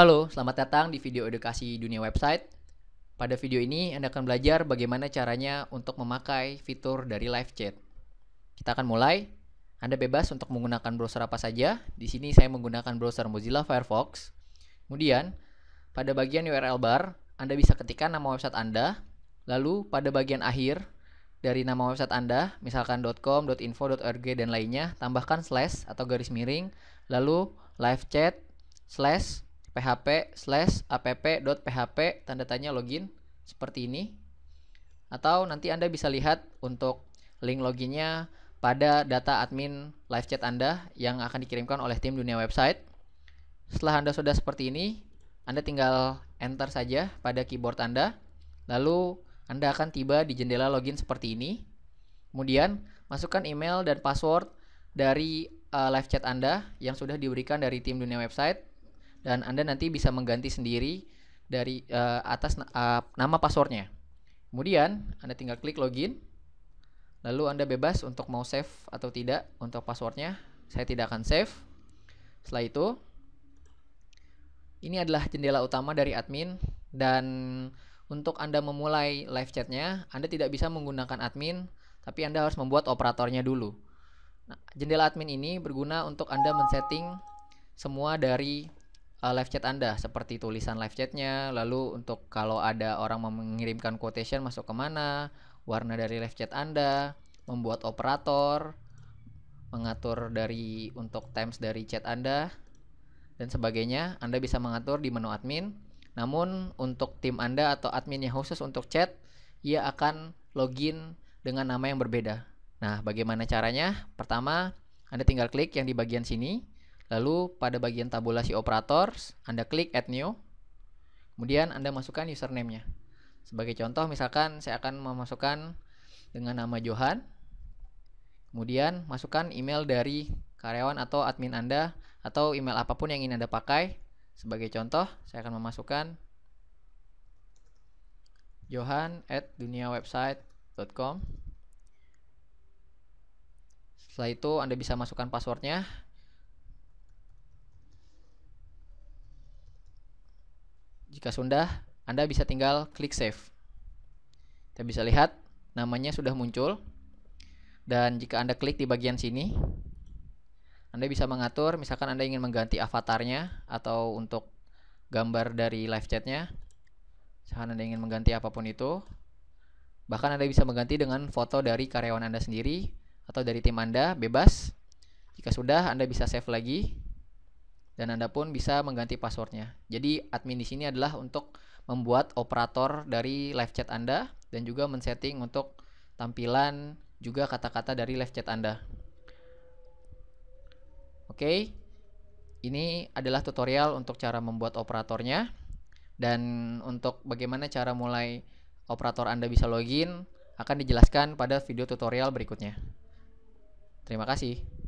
Halo, selamat datang di video edukasi dunia website. Pada video ini, Anda akan belajar bagaimana caranya untuk memakai fitur dari live chat. Kita akan mulai. Anda bebas untuk menggunakan browser apa saja. Di sini saya menggunakan browser Mozilla Firefox. Kemudian, pada bagian URL bar, Anda bisa ketikkan nama website Anda. Lalu, pada bagian akhir dari nama website Anda, misalkan .com, .info, .org, dan lainnya, tambahkan slash atau garis miring, lalu live chat, slash, php slash app.php tanda tanya login seperti ini atau nanti Anda bisa lihat untuk link loginnya pada data admin live chat Anda yang akan dikirimkan oleh tim dunia website setelah Anda sudah seperti ini Anda tinggal enter saja pada keyboard Anda lalu Anda akan tiba di jendela login seperti ini kemudian masukkan email dan password dari uh, live chat Anda yang sudah diberikan dari tim dunia website dan Anda nanti bisa mengganti sendiri dari uh, atas uh, nama passwordnya. Kemudian Anda tinggal klik login, lalu Anda bebas untuk mau save atau tidak untuk passwordnya. Saya tidak akan save. Setelah itu, ini adalah jendela utama dari admin dan untuk Anda memulai live chatnya, Anda tidak bisa menggunakan admin, tapi Anda harus membuat operatornya dulu. Nah, jendela admin ini berguna untuk Anda men-setting semua dari uh, live chat Anda seperti tulisan live chatnya, lalu untuk kalau ada orang mengirimkan quotation masuk kemana, warna dari live chat Anda, membuat operator, mengatur dari untuk times dari chat Anda dan sebagainya. Anda bisa mengatur di menu admin. Namun untuk tim Anda atau admin yang khusus untuk chat, ia akan login dengan nama yang berbeda. Nah, bagaimana caranya? Pertama, Anda tinggal klik yang di bagian sini Lalu pada bagian tabulasi operators, Anda klik add new. Kemudian Anda masukkan username-nya. Sebagai contoh misalkan saya akan memasukkan dengan nama Johan. Kemudian masukkan email dari karyawan atau admin Anda atau email apapun yang ingin Anda pakai. Sebagai contoh, saya akan memasukkan Johan@duniawebsite.com. Setelah itu Anda bisa masukkan passwordnya Jika sudah, Anda bisa tinggal klik save. Kita bisa lihat namanya sudah muncul. Dan jika Anda klik di bagian sini, Anda bisa mengatur misalkan Anda ingin mengganti avatarnya atau untuk gambar dari live chatnya. Misalkan Anda ingin mengganti apapun itu. Bahkan Anda bisa mengganti dengan foto dari karyawan Anda sendiri atau dari tim Anda, bebas. Jika sudah, Anda bisa save lagi dan Anda pun bisa mengganti passwordnya. Jadi admin di sini adalah untuk membuat operator dari live chat Anda dan juga men-setting untuk tampilan juga kata-kata dari live chat Anda. Oke. Ini adalah tutorial untuk cara membuat operatornya dan untuk bagaimana cara mulai operator Anda bisa login akan dijelaskan pada video tutorial berikutnya. Terima kasih.